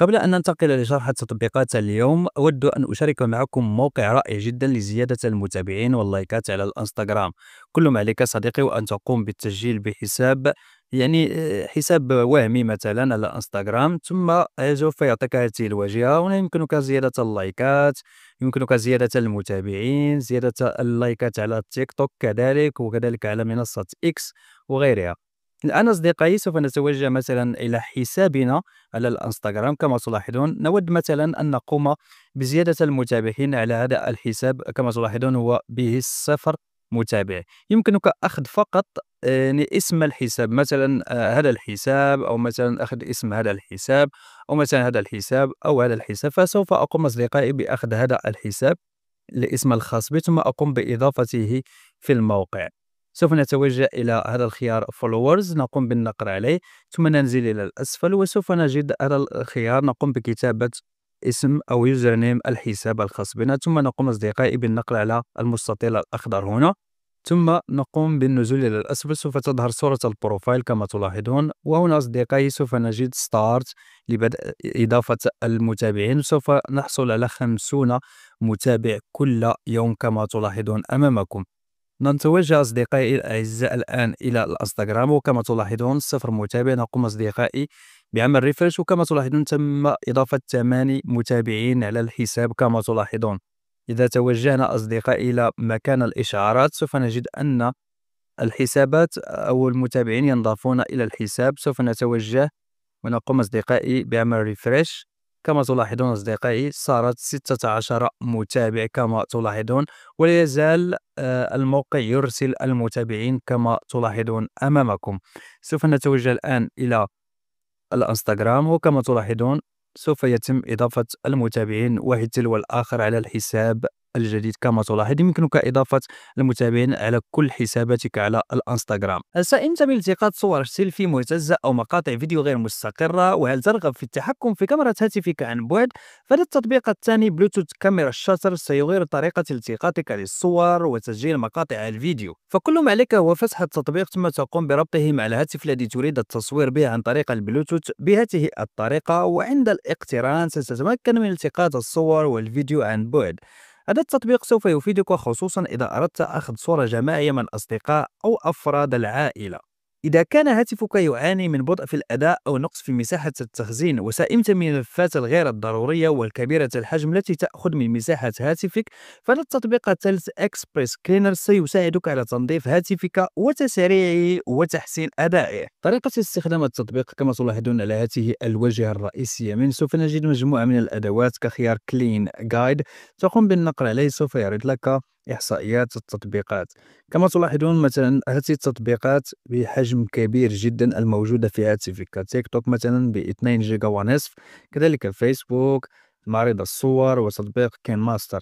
قبل أن ننتقل لشرح التطبيقات اليوم أود أن أشارك معكم موقع رائع جدا لزيادة المتابعين واللايكات على الانستغرام كل ما عليك صديقي وأن تقوم بالتسجيل بحساب يعني آه، حساب وهمي مثلا على انستغرام ثم سوف يعطيك هذه الواجهه يمكنك زياده اللايكات يمكنك زياده المتابعين زياده اللايكات على تيك توك كذلك وكذلك على منصه اكس وغيرها الآن أصدقائي سوف نتوجه مثلا إلى حسابنا على الانستغرام كما تلاحظون نود مثلا أن نقوم بزيادة المتابعين على هذا الحساب كما تلاحظون هو به صفر متابع يمكنك أخذ فقط يعني اسم الحساب مثلا آه، هذا الحساب أو مثلا أخذ اسم هذا الحساب أو مثلا هذا الحساب أو هذا الحساب فسوف أقوم أصدقائي بأخذ هذا الحساب الاسم الخاص به ثم أقوم بإضافته في الموقع سوف نتوجه إلى هذا الخيار فولورز نقوم بالنقر عليه ثم ننزل إلى الأسفل وسوف نجد هذا الخيار نقوم بكتابة اسم أو يوزر نيم الحساب الخاص بنا ثم نقوم أصدقائي بالنقر على المستطيل الأخضر هنا ثم نقوم بالنزول إلى الأسفل سوف تظهر صورة البروفايل كما تلاحظون وهنا أصدقائي سوف نجد ستارت لبدء إضافة المتابعين سوف نحصل على 50 متابع كل يوم كما تلاحظون أمامكم ننتوجه أصدقائي الأعزاء الآن إلى الانستغرام وكما تلاحظون صفر متابع نقوم أصدقائي بعمل ريفرش وكما تلاحظون تم إضافة ثماني متابعين على الحساب كما تلاحظون إذا توجهنا أصدقائي إلى مكان الإشعارات سوف نجد أن الحسابات أو المتابعين ينضافون إلى الحساب سوف نتوجه ونقوم أصدقائي بعمل ريفرش كما تلاحظون أصدقائي صارت 16 متابع كما تلاحظون ولا يزال آه، الموقع يرسل المتابعين كما تلاحظون أمامكم سوف نتوجه الآن إلى الانستغرام وكما تلاحظون سوف يتم إضافة المتابعين واحد تلو الآخر على الحساب الجديد كما تلاحظ يمكنك إضافة المتابعين على كل حساباتك على الانستغرام هل سئمت بالتقاط صور سيلفي مهتزة أو مقاطع فيديو غير مستقرة وهل ترغب في التحكم في كاميرا هاتفك عن بعد فهذا التطبيق الثاني بلوتوث كاميرا الشاتر سيغير طريقة التقاطك للصور وتسجيل مقاطع الفيديو فكل ما عليك هو فتح التطبيق ثم تقوم بربطه مع الهاتف الذي تريد التصوير به عن طريق البلوتوث بهذه الطريقة وعند الاقتران ستتمكن من التقاط الصور والفيديو عن بعد هذا التطبيق سوف يفيدك خصوصا إذا أردت أخذ صورة جماعية من أصدقاء أو أفراد العائلة إذا كان هاتفك يعاني من بطء في الأداء أو نقص في مساحة التخزين وسئمت من الملفات الغير الضرورية والكبيرة الحجم التي تأخذ من مساحة هاتفك فإن التطبيق تلت إكسبريس كلينر سيساعدك على تنظيف هاتفك وتسريعه وتحسين أدائه طريقة استخدام التطبيق كما تلاحظون على هذه الواجهة الرئيسية من سوف نجد مجموعة من الأدوات كخيار كلين جايد تقوم بالنقر عليه سوف يعرض لك إحصائيات التطبيقات كما تلاحظون مثلا هذه التطبيقات بحجم كبير جدا الموجودة في هاتفك تيك توك مثلا ب 2 جيجا ونصف كذلك فيسبوك معرض الصور وتطبيق كين ماستر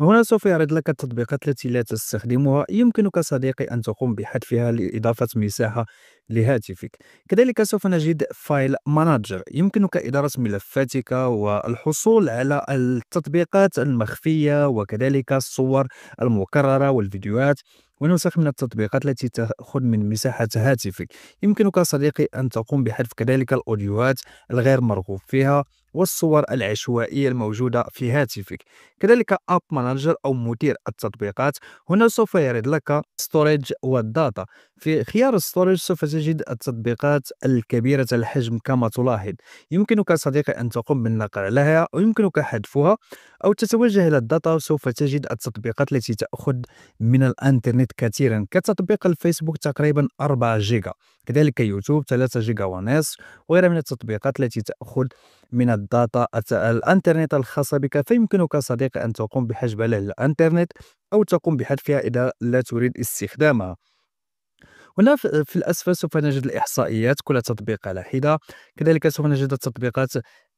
هنا سوف يعرض لك التطبيقات التي لا تستخدمها يمكنك صديقي أن تقوم بحذفها لإضافة مساحة لهاتفك كذلك سوف نجد فايل مانجر يمكنك إدارة ملفاتك والحصول على التطبيقات المخفية وكذلك الصور المكررة والفيديوهات ونسخ من التطبيقات التي تأخذ من مساحة هاتفك يمكنك صديقي أن تقوم بحذف كذلك الأوديوهات الغير مرغوب فيها والصور العشوائية الموجودة في هاتفك كذلك أب مانجر أو مدير التطبيقات هنا سوف يرد لك ستوريج والداتا في خيار ستوريج سوف تجد التطبيقات الكبيرة الحجم كما تلاحظ يمكنك صديقي أن تقوم بالنقر لها ويمكنك حذفها أو تتوجه إلى الداتا وسوف تجد التطبيقات التي تأخذ من الإنترنت العدد كثيرا كتطبيق الفيسبوك تقريبا 4 جيجا كذلك يوتيوب 3 جيجا ونصف وغيرها من التطبيقات التي تأخذ من الداتا الانترنت الخاصة بك فيمكنك صديقي أن تقوم بحجب له الانترنت أو تقوم بحذفها إذا لا تريد استخدامها هنا في الأسفل سوف نجد الإحصائيات كل تطبيق على حدة كذلك سوف نجد التطبيقات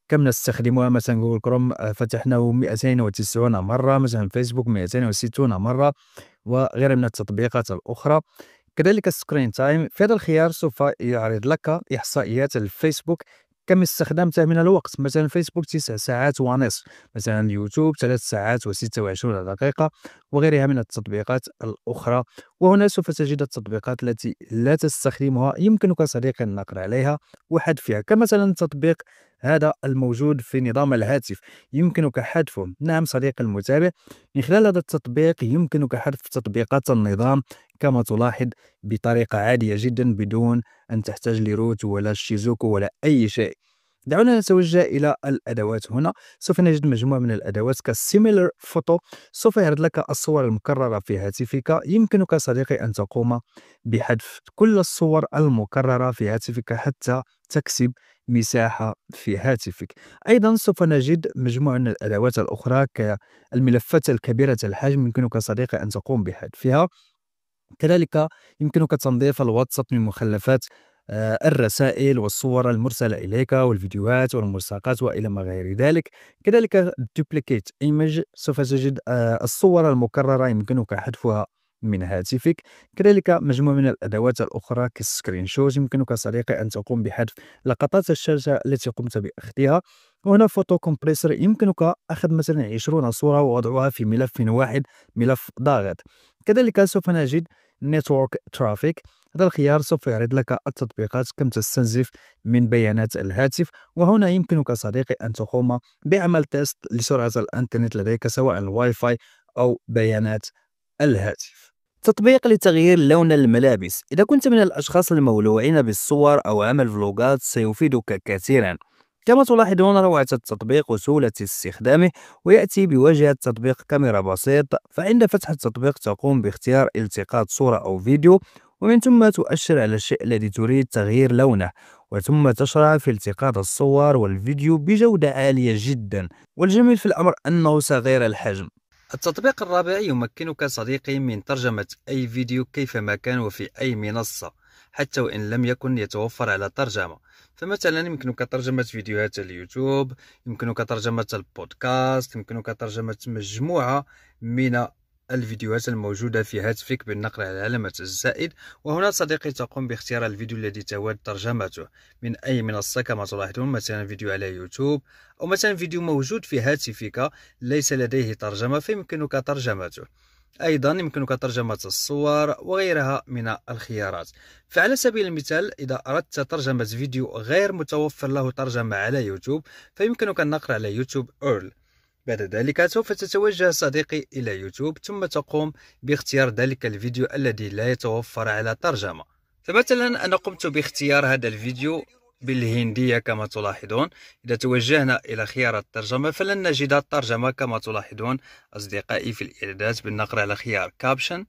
كم نستخدمها مثلا جوجل كروم آه، فتحناه 290 مرة مثلا فيسبوك 260 مرة وغير من التطبيقات الأخرى كذلك السكرين تايم في هذا الخيار سوف يعرض لك إحصائيات الفيسبوك كم استخدمته من الوقت مثلا فيسبوك 9 ساعات ونصف مثلا يوتيوب 3 ساعات و26 دقيقة وغيرها من التطبيقات الأخرى وهنا سوف تجد التطبيقات التي لا تستخدمها يمكنك صديقي النقر عليها وحذفها كمثلا تطبيق هذا الموجود في نظام الهاتف يمكنك حذفه نعم صديقي المتابع من خلال هذا التطبيق يمكنك حذف تطبيقات النظام كما تلاحظ بطريقة عادية جدا بدون أن تحتاج لروت ولا شيزوكو ولا أي شيء دعونا نتوجه إلى الأدوات هنا سوف نجد مجموعة من الأدوات كسيميلر فوتو سوف يعرض لك الصور المكررة في هاتفك يمكنك صديقي أن تقوم بحذف كل الصور المكررة في هاتفك حتى تكسب مساحة في هاتفك أيضا سوف نجد مجموعة من الأدوات الأخرى كالملفات الكبيرة الحجم يمكنك صديقي أن تقوم بحذفها كذلك يمكنك تنظيف الواتساب من مخلفات آه، الرسائل والصور المرسلة إليك والفيديوهات والملصقات وإلى ما غير ذلك كذلك دوبليكيت إيمج سوف تجد آه، الصور المكررة يمكنك حذفها من هاتفك كذلك مجموعة من الأدوات الأخرى كالسكرين شوت يمكنك صديقي أن تقوم بحذف لقطات الشاشة التي قمت بأخذها وهنا فوتو كومبريسر يمكنك أخذ مثلا 20 صورة ووضعها في ملف واحد ملف ضاغط كذلك سوف نجد نتورك ترافيك هذا الخيار سوف يعرض لك التطبيقات كم تستنزف من بيانات الهاتف وهنا يمكنك صديقي أن تقوم بعمل تيست لسرعة الإنترنت لديك سواء الواي فاي أو بيانات الهاتف تطبيق لتغيير لون الملابس إذا كنت من الأشخاص المولوعين بالصور أو عمل فلوغات سيفيدك كثيرا كما تلاحظون روعة التطبيق وسهولة استخدامه ويأتي بواجهة تطبيق كاميرا بسيط فعند فتح التطبيق تقوم باختيار التقاط صورة أو فيديو ومن ثم تؤشر على الشيء الذي تريد تغيير لونه وثم تشرع في التقاط الصور والفيديو بجودة عالية جدا والجميل في الأمر أنه صغير الحجم التطبيق الرابع يمكنك صديقي من ترجمة أي فيديو كيفما كان وفي أي منصة حتى وإن لم يكن يتوفر على ترجمة فمثلا يمكنك ترجمة فيديوهات اليوتيوب يمكنك ترجمة البودكاست يمكنك ترجمة مجموعة من الفيديوهات الموجودة في هاتفك بالنقر على علامة الزائد وهنا صديقي تقوم باختيار الفيديو الذي تود ترجمته من أي منصة كما تلاحظون مثلا فيديو على يوتيوب أو مثلا فيديو موجود في هاتفك ليس لديه ترجمة فيمكنك ترجمته ايضا يمكنك ترجمه الصور وغيرها من الخيارات فعلى سبيل المثال اذا اردت ترجمه فيديو غير متوفر له ترجمه على يوتيوب فيمكنك النقر على يوتيوب أورل بعد ذلك سوف تتوجه صديقي إلى يوتيوب ثم تقوم باختيار ذلك الفيديو الذي لا يتوفر على ترجمة فمثلا أنا قمت باختيار هذا الفيديو بالهندية كما تلاحظون إذا توجهنا إلى خيار الترجمة فلن نجد الترجمة كما تلاحظون أصدقائي في الإعدادات بالنقر على خيار كابشن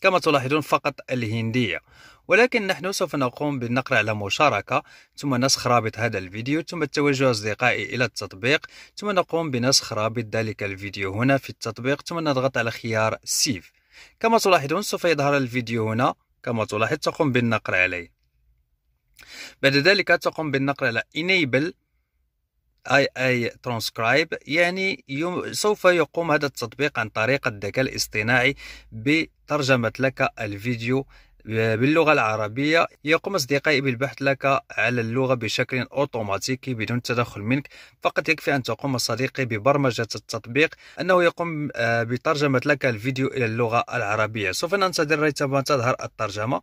كما تلاحظون فقط الهندية ولكن نحن سوف نقوم بالنقر على مشاركة ثم نسخ رابط هذا الفيديو ثم التوجه أصدقائي إلى التطبيق ثم نقوم بنسخ رابط ذلك الفيديو هنا في التطبيق ثم نضغط على خيار سيف كما تلاحظون سوف يظهر الفيديو هنا كما تلاحظ تقوم بالنقر عليه بعد ذلك تقوم بالنقر على enable اي اي ترانسكرايب يعني يوم سوف يقوم هذا التطبيق عن طريق الذكاء الاصطناعي بترجمه لك الفيديو آه، باللغة العربية يقوم أصدقائي بالبحث لك على اللغة بشكل أوتوماتيكي بدون تدخل منك فقط يكفي أن تقوم صديقي ببرمجة التطبيق أنه يقوم آه، بترجمة لك الفيديو إلى اللغة العربية سوف ننتظر ريتما تظهر الترجمة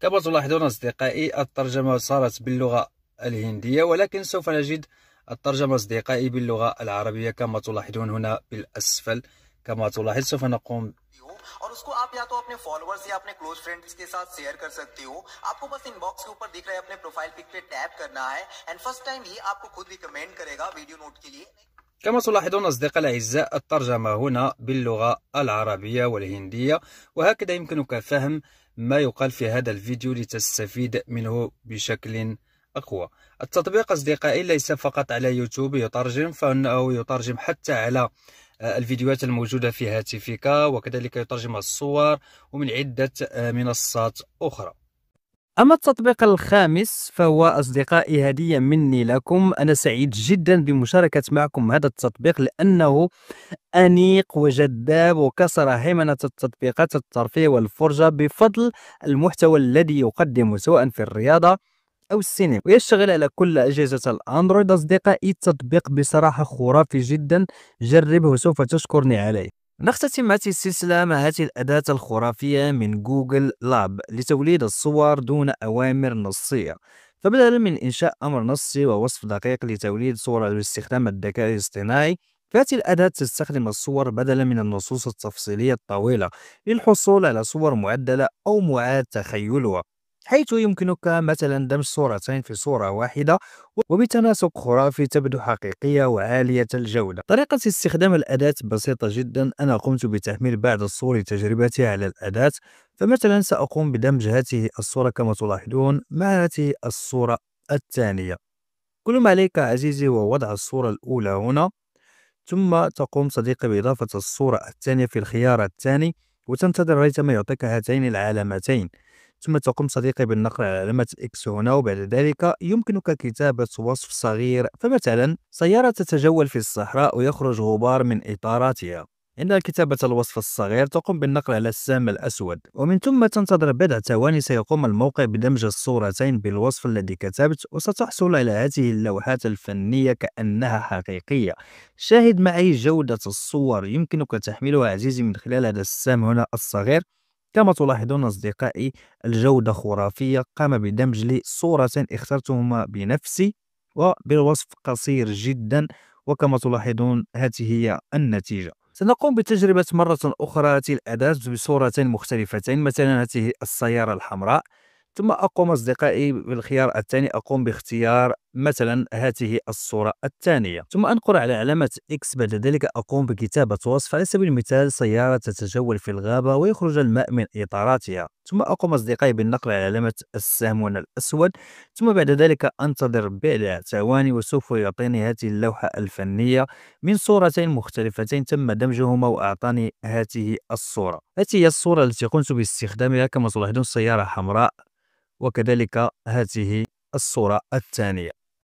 كما تلاحظون أصدقائي الترجمة صارت باللغة الهندية ولكن سوف نجد الترجمة أصدقائي باللغة العربية كما تلاحظون هنا بالأسفل كما تلاحظ سوف نقوم और उसको आप या तो अपने फॉलोअर्स या अपने क्लोज फ्रेंड्स के साथ शेयर कर हो आपको बस इनबॉक्स के ऊपर दिख रहे अपने प्रोफाइल पिक पे टैप करना है एंड फर्स्ट टाइम आपको खुद रिकमेंड करेगा वीडियो नोट के लिए كما تلاحظون أصدقاء الأعزاء الترجمة هنا باللغة العربية والهندية وهكذا يمكنك فهم ما يقال في هذا الفيديو لتستفيد منه بشكل أقوى التطبيق أصدقائي ليس فقط على يوتيوب يترجم فإنه يترجم حتى على آه، الفيديوهات الموجودة في هاتفك وكذلك يترجم الصور ومن عدة آه، منصات أخرى أما التطبيق الخامس فهو أصدقائي هدية مني لكم أنا سعيد جدا بمشاركة معكم هذا التطبيق لأنه أنيق وجذاب وكسر هيمنة التطبيقات الترفيه والفرجة بفضل المحتوى الذي يقدمه سواء في الرياضة أو السينما ويشتغل على كل أجهزة الأندرويد أصدقائي التطبيق بصراحة خرافي جدا جربه سوف تشكرني عليه نختتم هذه السلسلة مع هذه الأداة الخرافية من جوجل لاب لتوليد الصور دون أوامر نصية فبدلا من إنشاء أمر نصي ووصف دقيق لتوليد صورة باستخدام الذكاء الاصطناعي فهذه الأداة تستخدم الصور بدلا من النصوص التفصيلية الطويلة للحصول على صور معدلة أو معاد تخيلها حيث يمكنك مثلا دمج صورتين في صورة واحدة وبتناسق خرافي تبدو حقيقية وعالية الجودة طريقة استخدام الأداة بسيطة جدا أنا قمت بتحميل بعض الصور لتجربتها على الأداة فمثلا سأقوم بدمج هذه الصورة كما تلاحظون مع هذه الصورة الثانية كل ما عليك عزيزي هو وضع الصورة الأولى هنا ثم تقوم صديقي بإضافة الصورة الثانية في الخيار الثاني وتنتظر ريثما يعطيك هاتين العلامتين ثم تقوم صديقي بالنقر على علامة إكس هنا وبعد ذلك يمكنك كتابة وصف صغير فمثلا سيارة تتجول في الصحراء ويخرج غبار من إطاراتها عند كتابة الوصف الصغير تقوم بالنقل على السام الأسود ومن ثم تنتظر بضع ثواني سيقوم الموقع بدمج الصورتين بالوصف الذي كتبت وستحصل على هذه اللوحات الفنية كأنها حقيقية شاهد معي جودة الصور يمكنك تحميلها عزيزي من خلال هذا السام هنا الصغير كما تلاحظون أصدقائي الجودة خرافية قام بدمج لي صورتين اخترتهما بنفسي وبالوصف قصير جدا وكما تلاحظون هذه هي النتيجة سنقوم بتجربة مرة أخرى هذه الأداة بصورتين مختلفتين مثلا هذه السيارة الحمراء ثم أقوم أصدقائي بالخيار الثاني أقوم باختيار مثلا هذه الصورة الثانية ثم أنقر على علامة X بعد ذلك أقوم بكتابة وصف على سبيل المثال سيارة تتجول في الغابة ويخرج الماء من إطاراتها ثم أقوم أصدقائي بالنقر على علامة السهمون الأسود ثم بعد ذلك أنتظر بضع ثواني وسوف يعطيني هذه اللوحة الفنية من صورتين مختلفتين تم دمجهما وأعطاني هذه الصورة هذه هي الصورة التي قمت باستخدامها كما تلاحظون سيارة حمراء وكذلك هذه الصورة الثانية